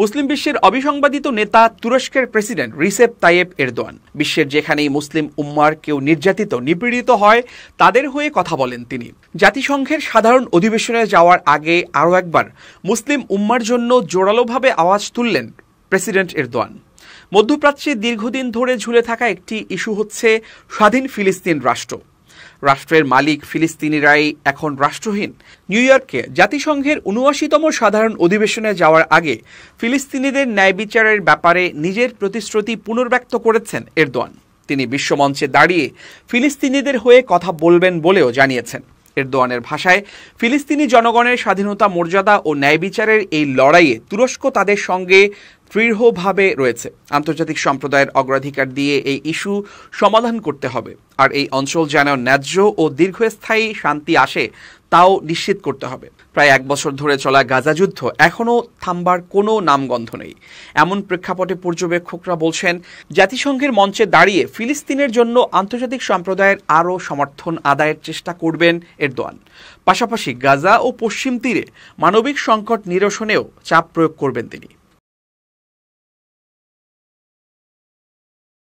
মুসলিম বিশ্বের অবিসংবাদিত নেতা তুরস্কের প্রেসিডেন্ট রিসেপ তাইয়েব এরদোয়ান বিশ্বের যেখানেই মুসলিম উম্মার কেউ নির্যাতিত নিপীড়িত হয় তাদের হয়ে কথা বলেন তিনি জাতিসংঘের সাধারণ অধিবেশনে যাওয়ার আগে আরও একবার মুসলিম উম্মার জন্য জোরালোভাবে আওয়াজ তুললেন প্রেসিডেন্ট এরদোয়ান মধ্যপ্রাচ্যে দীর্ঘদিন ধরে ঝুলে থাকা একটি ইস্যু হচ্ছে স্বাধীন ফিলিস্তিন রাষ্ট্র রাষ্ট্রের মালিক ফিলিস্তিনিরাই এখন রাষ্ট্রহীন নিউ ইয়র্কে জাতিসংঘের উনআশিতম সাধারণ অধিবেশনে যাওয়ার আগে ফিলিস্তিনিদের ন্যায় বিচারের ব্যাপারে নিজের প্রতিশ্রুতি পুনর্ব্যক্ত করেছেন এরদোয়ান তিনি বিশ্বমঞ্চে দাঁড়িয়ে ফিলিস্তিনিদের হয়ে কথা বলবেন বলেও জানিয়েছেন এরদোয়ানের ভাষায় ফিলিস্তিনি জনগণের স্বাধীনতা মর্যাদা ও ন্যায় বিচারের এই লড়াইয়ে তুরস্ক তাদের সঙ্গে দৃঢ়ভাবে রয়েছে আন্তর্জাতিক সম্প্রদায়ের অগ্রাধিকার দিয়ে এই ইস্যু সমাধান করতে হবে আর এই অঞ্চল যেন ন্যায্য ও দীর্ঘস্থায়ী শান্তি আসে তাও নিশ্চিত করতে হবে প্রায় এক বছর ধরে চলা গাজা যুদ্ধ এখনও থামবার কোনো নামগন্ধ নেই এমন প্রেক্ষাপটে পর্যবেক্ষকরা বলছেন জাতিসংঘের মঞ্চে দাঁড়িয়ে ফিলিস্তিনের জন্য আন্তর্জাতিক সম্প্রদায়ের আরও সমর্থন আদায়ের চেষ্টা করবেন এরদোয়ান পাশাপাশি গাজা ও পশ্চিম তীরে মানবিক সংকট নিরসনেও চাপ প্রয়োগ করবেন তিনি